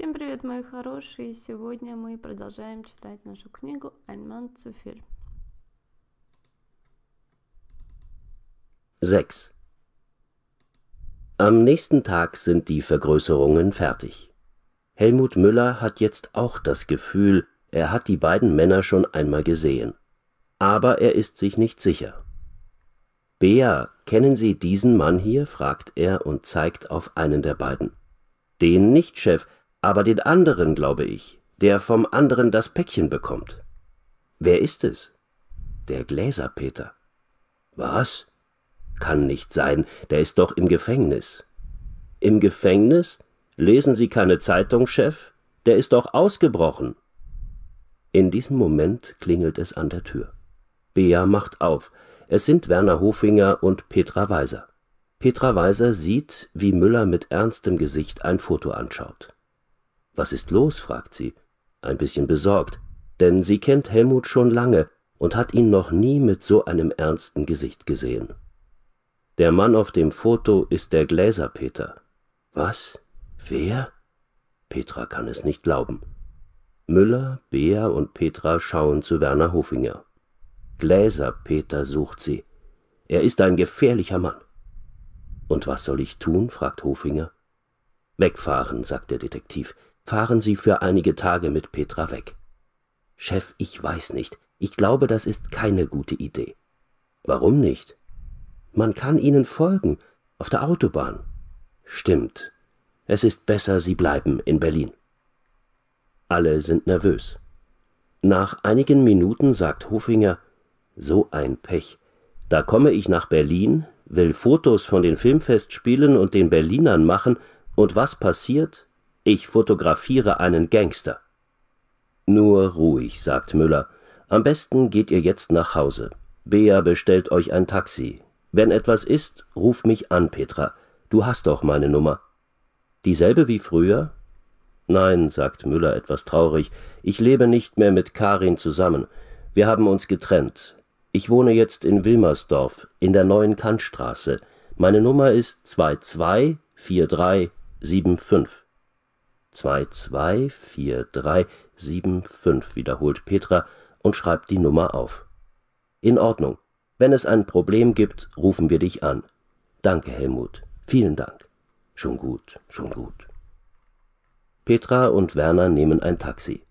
Всем привет, мои хорошие! Сегодня мы продолжаем читать нашу книгу «Ein zu viel». 6. Am nächsten Tag sind die Vergrößerungen fertig. Helmut Müller hat jetzt auch das Gefühl, er hat die beiden Männer schon einmal gesehen. Aber er ist sich nicht sicher. Bea, kennen Sie diesen Mann hier? fragt er und zeigt auf einen der beiden. Den nicht, Chef, aber den anderen, glaube ich, der vom anderen das Päckchen bekommt. Wer ist es? Der Gläserpeter. Was? Kann nicht sein, der ist doch im Gefängnis. Im Gefängnis? Lesen Sie keine Zeitung, Chef? Der ist doch ausgebrochen. In diesem Moment klingelt es an der Tür. Bea macht auf. Es sind Werner Hofinger und Petra Weiser. Petra Weiser sieht, wie Müller mit ernstem Gesicht ein Foto anschaut. Was ist los? fragt sie, ein bisschen besorgt, denn sie kennt Helmut schon lange und hat ihn noch nie mit so einem ernsten Gesicht gesehen. Der Mann auf dem Foto ist der Gläserpeter. Was? Wer? Petra kann es nicht glauben. Müller, Bea und Petra schauen zu Werner Hofinger. Gläserpeter sucht sie. Er ist ein gefährlicher Mann. Und was soll ich tun? fragt Hofinger. Wegfahren, sagt der Detektiv. Fahren Sie für einige Tage mit Petra weg. Chef, ich weiß nicht. Ich glaube, das ist keine gute Idee. Warum nicht? Man kann Ihnen folgen, auf der Autobahn. Stimmt. Es ist besser, Sie bleiben in Berlin. Alle sind nervös. Nach einigen Minuten sagt Hofinger, so ein Pech. Da komme ich nach Berlin, will Fotos von den Filmfestspielen und den Berlinern machen, und was passiert? Ich fotografiere einen Gangster. Nur ruhig, sagt Müller. Am besten geht ihr jetzt nach Hause. Bea bestellt euch ein Taxi. Wenn etwas ist, ruf mich an, Petra. Du hast doch meine Nummer. Dieselbe wie früher? Nein, sagt Müller etwas traurig. Ich lebe nicht mehr mit Karin zusammen. Wir haben uns getrennt. Ich wohne jetzt in Wilmersdorf, in der neuen Kantstraße. Meine Nummer ist 224375 zwei, zwei, vier, drei, sieben, fünf, wiederholt Petra und schreibt die Nummer auf. In Ordnung. Wenn es ein Problem gibt, rufen wir dich an. Danke, Helmut. Vielen Dank. Schon gut, schon gut. Petra und Werner nehmen ein Taxi.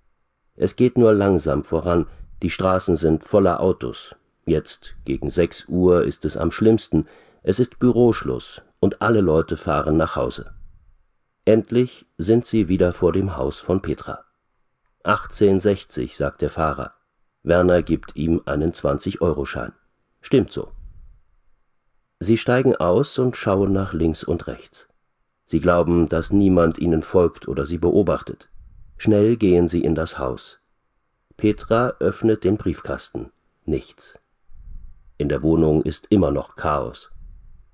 Es geht nur langsam voran, die Straßen sind voller Autos. Jetzt gegen 6 Uhr ist es am schlimmsten, es ist Büroschluss und alle Leute fahren nach Hause. Endlich sind sie wieder vor dem Haus von Petra. 1860, sagt der Fahrer. Werner gibt ihm einen 20-Euro-Schein. Stimmt so. Sie steigen aus und schauen nach links und rechts. Sie glauben, dass niemand ihnen folgt oder sie beobachtet. Schnell gehen sie in das Haus. Petra öffnet den Briefkasten. Nichts. In der Wohnung ist immer noch Chaos.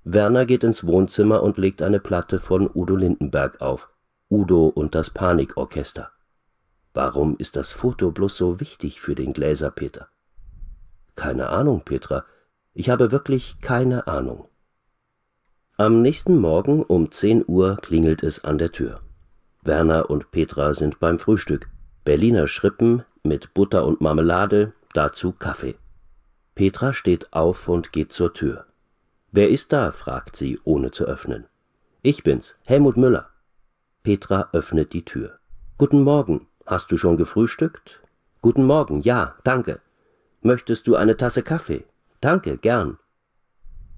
Werner geht ins Wohnzimmer und legt eine Platte von Udo Lindenberg auf. Udo und das Panikorchester. Warum ist das Foto bloß so wichtig für den Gläser Peter? Keine Ahnung, Petra. Ich habe wirklich keine Ahnung. Am nächsten Morgen um 10 Uhr klingelt es an der Tür. Werner und Petra sind beim Frühstück. Berliner Schrippen mit Butter und Marmelade, dazu Kaffee. Petra steht auf und geht zur Tür. Wer ist da? fragt sie, ohne zu öffnen. Ich bin's, Helmut Müller. Petra öffnet die Tür. Guten Morgen. Hast du schon gefrühstückt? Guten Morgen, ja, danke. Möchtest du eine Tasse Kaffee? Danke, gern.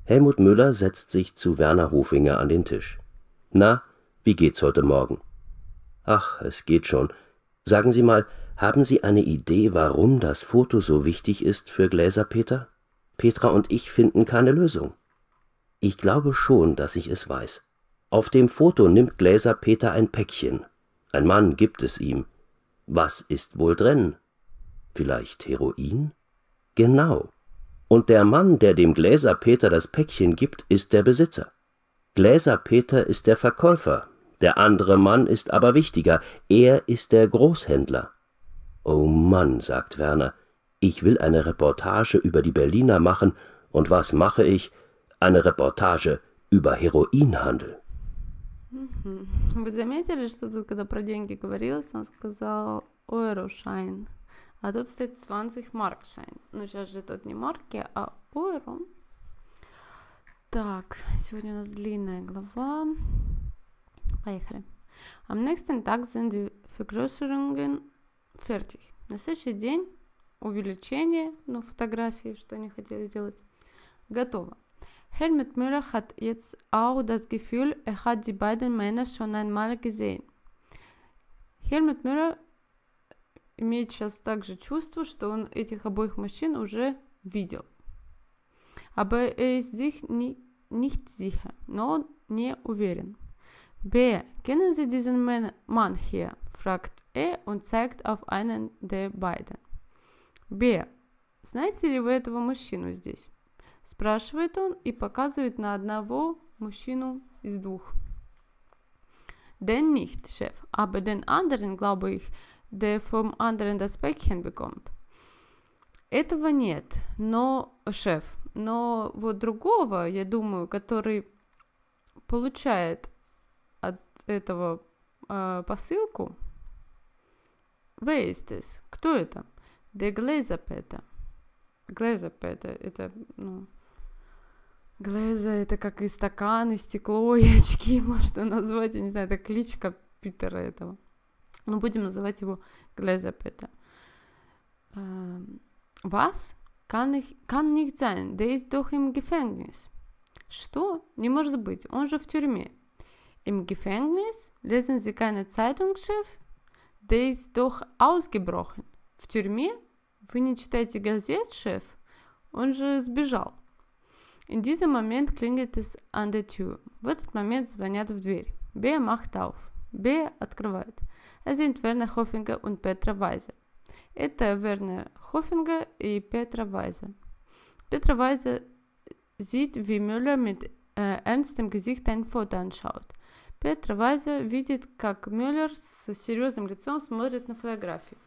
Helmut Müller setzt sich zu Werner Hofinger an den Tisch. Na, wie geht's heute Morgen? Ach, es geht schon. Sagen Sie mal, haben Sie eine Idee, warum das Foto so wichtig ist für Gläser Peter? Petra und ich finden keine Lösung. Ich glaube schon, dass ich es weiß. Auf dem Foto nimmt Gläser Peter ein Päckchen. Ein Mann gibt es ihm. Was ist wohl drin? Vielleicht Heroin? Genau. Und der Mann, der dem Gläser Peter das Päckchen gibt, ist der Besitzer. Gläser Peter ist der Verkäufer, der andere Mann ist aber wichtiger, er ist der Großhändler. Oh Mann, sagt Werner, ich will eine Reportage über die Berliner machen, und was mache ich? Eine Reportage über Heroinhandel. Вы заметили, что тут, когда про деньги говорилось, он сказал Euroschein, а тут стоит 20 Markschein. Ну, сейчас же тут не марки, а Euro. Так, сегодня у нас длинная глава. Поехали. Am nächsten Tag sind die Vergrößerungen fertig. На следующий день увеличение, ну, фотографии, что они хотели сделать, готово. Helmut Müller hat jetzt auch das Gefühl, er hat die beiden Männer schon einmal gesehen. Helmut Müller имеет сейчас также чувство, что он этих обоих мужчин уже видел. Aber er ist sich ni nicht sicher, но не уверен. B. Kennen Sie diesen Mann hier? fragt er und zeigt auf einen der beiden. B. Знаете ли вы этого мужчину здесь? Спрашивает он и показывает на одного мужчину из двух. Den nicht, Chef, aber den anderen, glaube ich, der vom anderen das Päckchen bekommt. Этого нет, но, шеф, но вот другого, я думаю, который получает от этого э, посылку. Wer ist es? Кто это? Der Gläserpeter. Gläserpeter, это, ну, Глеза — это как и стакан, и стекло, и очки можно назвать, я не знаю, это кличка Питера этого. Но будем называть его Глеза Петер. Эм, вас kann ich, kann nicht sein, der ist doch im Gefängnis. Что? Не может быть, он же в тюрьме. Im Gefängnis lesen Sie keine Zeitungsschrift, der ist doch ausgebrochen. В тюрьме? Вы не читаете газет, шеф? Он же сбежал. In diesem Moment klingelt es an der Tür. В этот момент звонят в дверь. Бея macht auf. Бея открывает. Es sind Werner Hoffinger und Petra Weise. Это Вернер Хоффинга и Петра Вайза. Петра Вайза sieht, wie Müller mit äh, ernstem Gesicht ein Foto anschaut. Петра Вайза видит, как Мюллер с серьезным лицом смотрит на фотографию.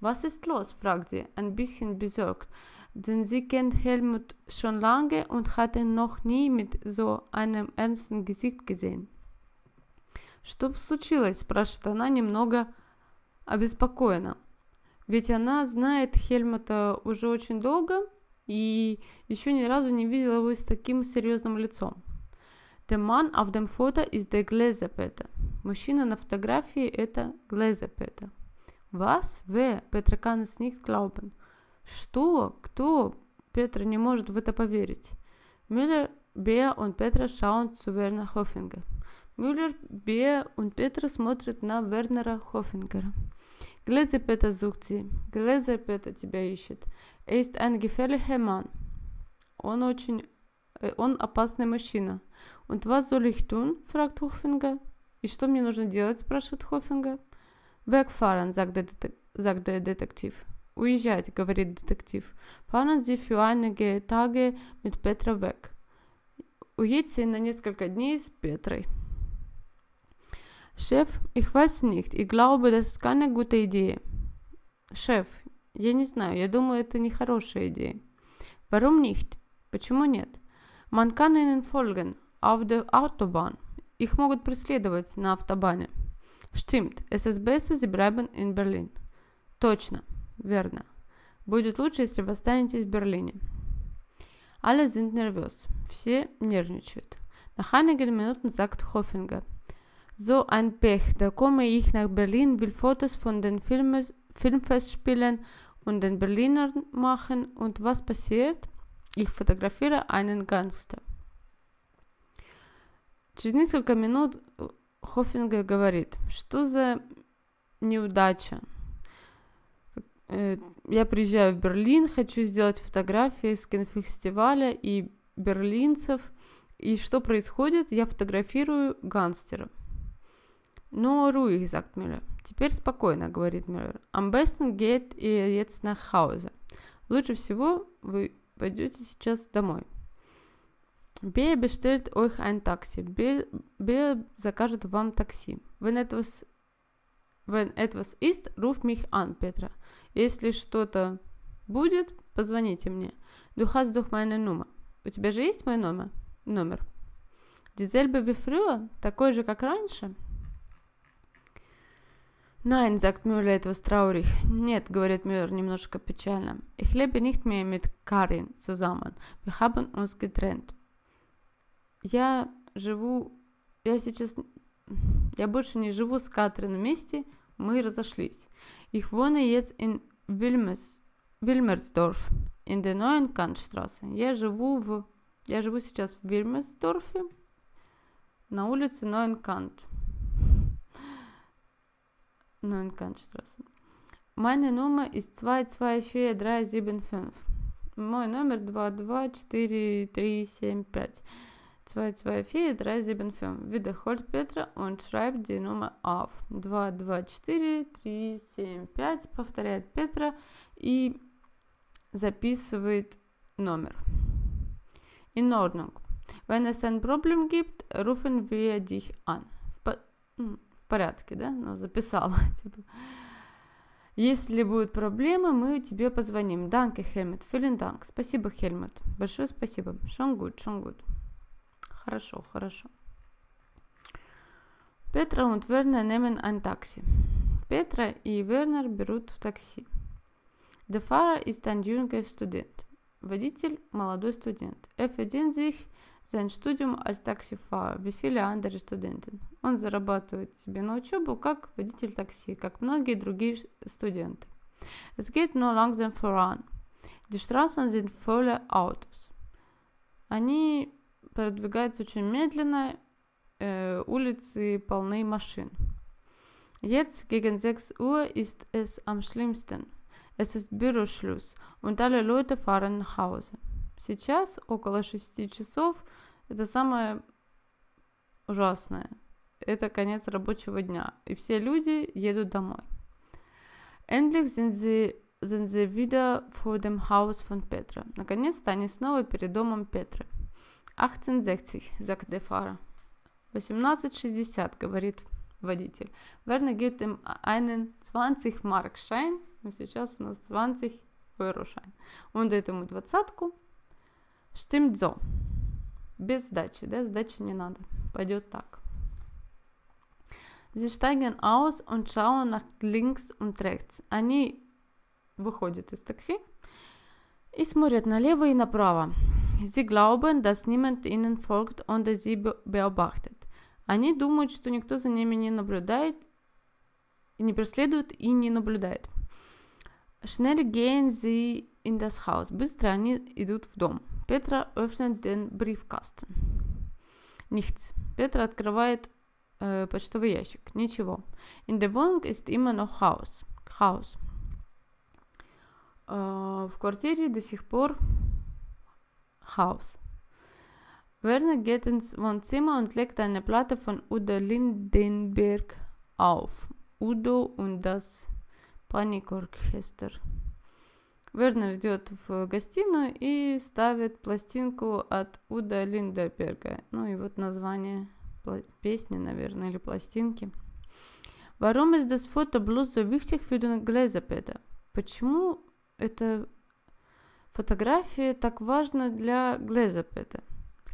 «Was ist los?» – fragt sie, ein bisschen besorgt denn sie kennt Helmut schon lange und hat ihn noch nie mit so einem ernsten Gesicht gesehen. «Что случилось?» – спрашивает она немного обеспокоена. Ведь она знает Хельмута уже очень долго и еще ни разу не видела его с таким серьезным лицом. The man auf dem Foto ist der Gläserpeter. Мужчина на фотографии – это Gläserpeter. Was? Wer? Petra kann es nicht glauben. Что? Кто? Петр не может в это поверить. Мюллер Беа он Петра шаун zu Верна Хоффинга. Мюллер Беа он Петра смотрит на Вернера Хоффингера. Глезе Петра зукти, Глезе Петра тебя ищет. Эйст ein gefährlicher Mann. Он очень... Э, он опасный мужчина. Und was soll ich tun? fragt Хоффинга. И что мне нужно делать? спрашивает Хоффинга. Wegfahren, sagt der, sagt der Detektiv уезжать», — говорит детектив. «Fahren Sie für einige Tage mit Petra weg». Уедьте на несколько дней с Петрой. Шеф, ich weiß nicht, ich glaube, das ist keine gute Idee. Шеф, я не знаю, я думаю, это не хорошая идея. Warum nicht? Почему нет? Man kann ihnen folgen auf der Autobahn. Их могут преследовать на автобане. Stimmt, es ist besser, sie bleiben in Berlin. Точно, Верно. Будет лучше, если вы останетесь в Берлине. Alle sind nervös. Все нервничают. Nach einigen Minuten sagt Hoffinger. So ein Pech, da komme ich nach Berlin, will Fotos von den Filmes, Filmfestspielen und den Berlinern machen und was passiert? Ich fotografiere einen Gangster. Через несколько минут Хоффинга говорит, что за неудача, Э, я приезжаю в Берлин, хочу сделать фотографии с кинофестиваля и берлинцев. И что происходит? Я фотографирую гангстера. Но ну, руих, sagt Мюллер. Теперь спокойно, говорит Мюллер. Am besten geht ihr jetzt nach Hause. Лучше всего вы пойдете сейчас домой. Бея bestellt euch ein Taxi. Бея закажет вам такси. Wenn etwas, wenn etwas ist, ruft mich an, Petra. Если что-то будет, позвоните мне. Духас дух майна нума. У тебя же есть мой номер? Номер. Дизельба Вифрюа, такой же, как раньше? Nein, sagt Müller etwas traurig. Нет, говорит мюллер немножко печально. Ich lebe nicht mehr mit Karin zusammen. Wir haben uns getrennt. Я живу... Я сейчас... Я больше не живу с Катрин вместе. Мы разошлись. Ich wohne jetzt in Wilmers, Wilmersdorf, in Я живу в... Я живу сейчас в Вильмерсдорфе, на улице Нойнкант. Нойнкантштрассе. Meine Nummer ist 224 375. Мой номер 224 224 375. Wiederholt Petra und schreibt die Nummer auf. 224 375 повторяет Петра и записывает номер. In Ordnung. Wenn es ein Problem gibt, rufen wir dich an. В, по... в порядке, да? Ну, записала, типа. Если будут проблемы, мы тебе позвоним. Данке, Хельмут. Филин данк. Спасибо, Хельмут. Большое спасибо. Шонгуд, шонгуд. Хорошо, хорошо. Петра und Werner nehmen ein Taxi. Петра и Вернер берут такси. Der Fahrer ist ein jünger Student. Водитель – молодой студент. Er verdient sich sein Studium als Taxifahrer, wie viele andere Studenten. Он зарабатывает себе на учебу как водитель такси, как многие другие студенты. Es geht nur langsam voran. Die Straßen sind voller Autos. Они передвигается очень медленно, э, улицы полны машин. Jetzt gegen 6 Uhr ist es am schlimmsten. Es ist Büroschluss und alle Leute fahren nach Hause. Сейчас около 6 часов это самое ужасное. Это конец рабочего дня, и все люди едут домой. Endlich sind sie, sind sie wieder vor dem Haus von Petra. Наконец-то они снова перед домом Петра. 1860, sagt der Fahrer. 1860, говорит водитель. Верно gibt ihm einen 20-Mark-Schein, но сейчас у нас 20 Euro-Schein. Он дает ему двадцатку. Stimmt so. Без сдачи, да, сдачи не надо. Пойдет так. Sie steigen aus und schauen nach links und rechts. Они выходят из такси и смотрят налево и направо. Sie glauben, dass niemand ihnen folgt und sie beobachtet. Они думают, что никто за ними не наблюдает, не преследует и не наблюдает. Schnell gehen sie in das Haus. Быстро они идут в дом. Петра öffnet den Briefkasten. Nichts. Петра открывает э, почтовый ящик. Ничего. In der Wohnung ist immer noch Haus. Haus. Э, в квартире до сих пор Haus. Werner geht ins Wohnzimmer und legt eine Platte von Udo Lindenberg auf. Udo und das Panikorchester. Вернер идет в гостиную и ставит пластинку от Уда Линдерберга. Ну и вот название песни, наверное, или пластинки. Warum ist das Foto bloß so wichtig für den Gläserpeter? Почему это Fotografie tak ważne dla Gleza Petra.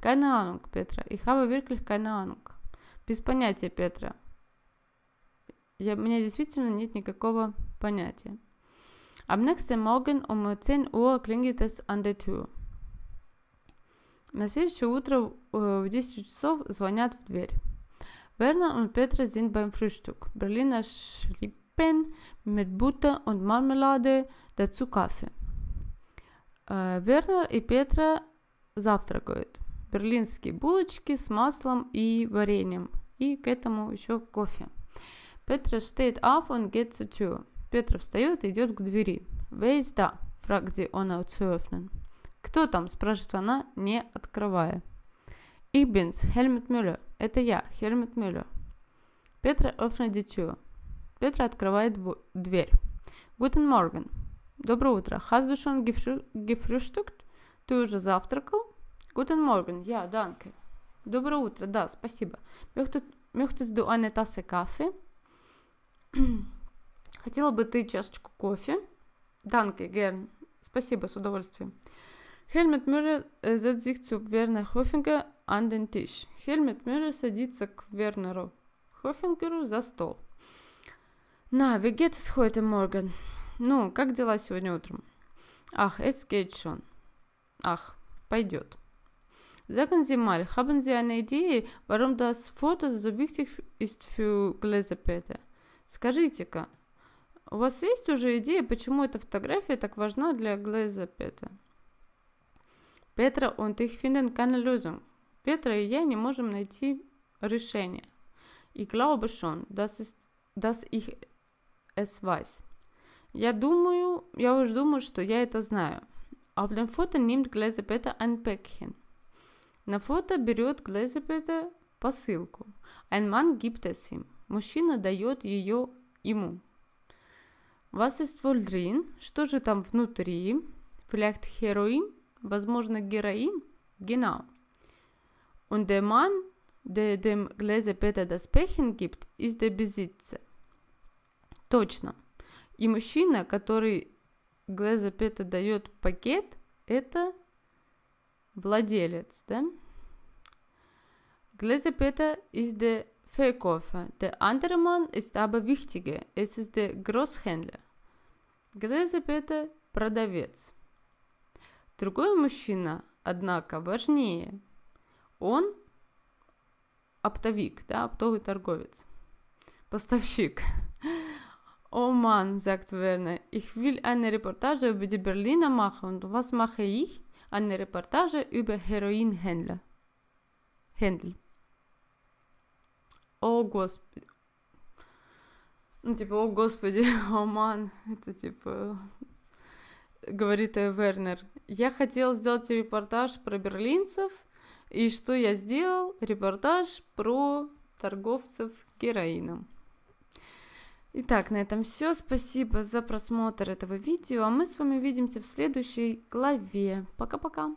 Keine Ahnung, Petra. Ich habe wirklich keine Ahnung. Без понятия, Петра. Я, у меня действительно нет никакого понятия. Am nächsten Morgen um 10 Uhr klingelt es an der Tür. На следующее утро в 10 часов звонят в дверь. Вернер und Petra sind beim Frühstück. Berliner Schrippen mit Butter und Marmelade, dazu Kaffee. Э, Вернер и Петра завтракают. Берлинские булочки с маслом и вареньем. И к этому еще кофе. Петра стоит. auf und gets zur Tür. Петра встает и идет к двери. Wer ist da? fragt sie ohne Кто там? спрашивает она, не открывая. Ich Хельмут Мюллер. Это я, Хельмут Мюллер. Петра öffnet die Петра открывает дверь. Guten Morgen. Доброе утро. Хаздушон du Ты уже завтракал? Гутен морген. Я. Данке. Доброе утро. Да, спасибо. Möchtest du eine Tasse Хотела бы ты чашечку кофе? Данке gern. Спасибо, с удовольствием. Хельмет Мюррер setzt sich zu Werner Höfinger an den Tisch. Хельмет Мюррер садится к Вернеру Хофингеру за стол. На, Вегет сходит морген. heute ну, как дела сегодня утром? Ах, es geht schon. Ах, пойдет. Sagen Sie mal, haben Sie eine Idee, warum das Foto so wichtig ist für Gläserpeter? Скажите-ка, у вас есть уже идея, почему эта фотография так важна для Глезапета? Петра und ich finden keine Lösung. Петра и я не можем найти решение. Ich glaube schon, dass, es, dass ich es weiß. Я думаю, я уж думаю, что я это знаю. Auf dem Foto nimmt Gläsepeter ein Päckchen. На фото берет Глезепета посылку. Ein Mann gibt es ihm. Мужчина дает ее ему. Was ist wohl drin? Что же там внутри? Vielleicht Heroin? Возможно, героин? Genau. Und der Mann, der dem Gläsepeter das Päckchen gibt, ist der Besitzer. Точно. И мужчина, который Глезапета дает пакет, это владелец, да? Glesepeta из der Verkäufer. Der andere Mann ist aber wichtiger. Es ist der Großhändler. Glesepeta – продавец. Другой мужчина, однако, важнее. Он оптовик, да, оптовый торговец, поставщик. Oh man, sagt Werner, ich will eine Reportage über die Berliner machen. Und was mache ich? Eine Reportage über Heroinhändler. Händel. О, Господи. Ну, типа, о, Господи, о, ман. Это, типа, говорит э, Вернер. Я хотел сделать репортаж про берлинцев, и что я сделал? Репортаж про торговцев героином. Итак, на этом все. Спасибо за просмотр этого видео. А мы с вами увидимся в следующей главе. Пока-пока.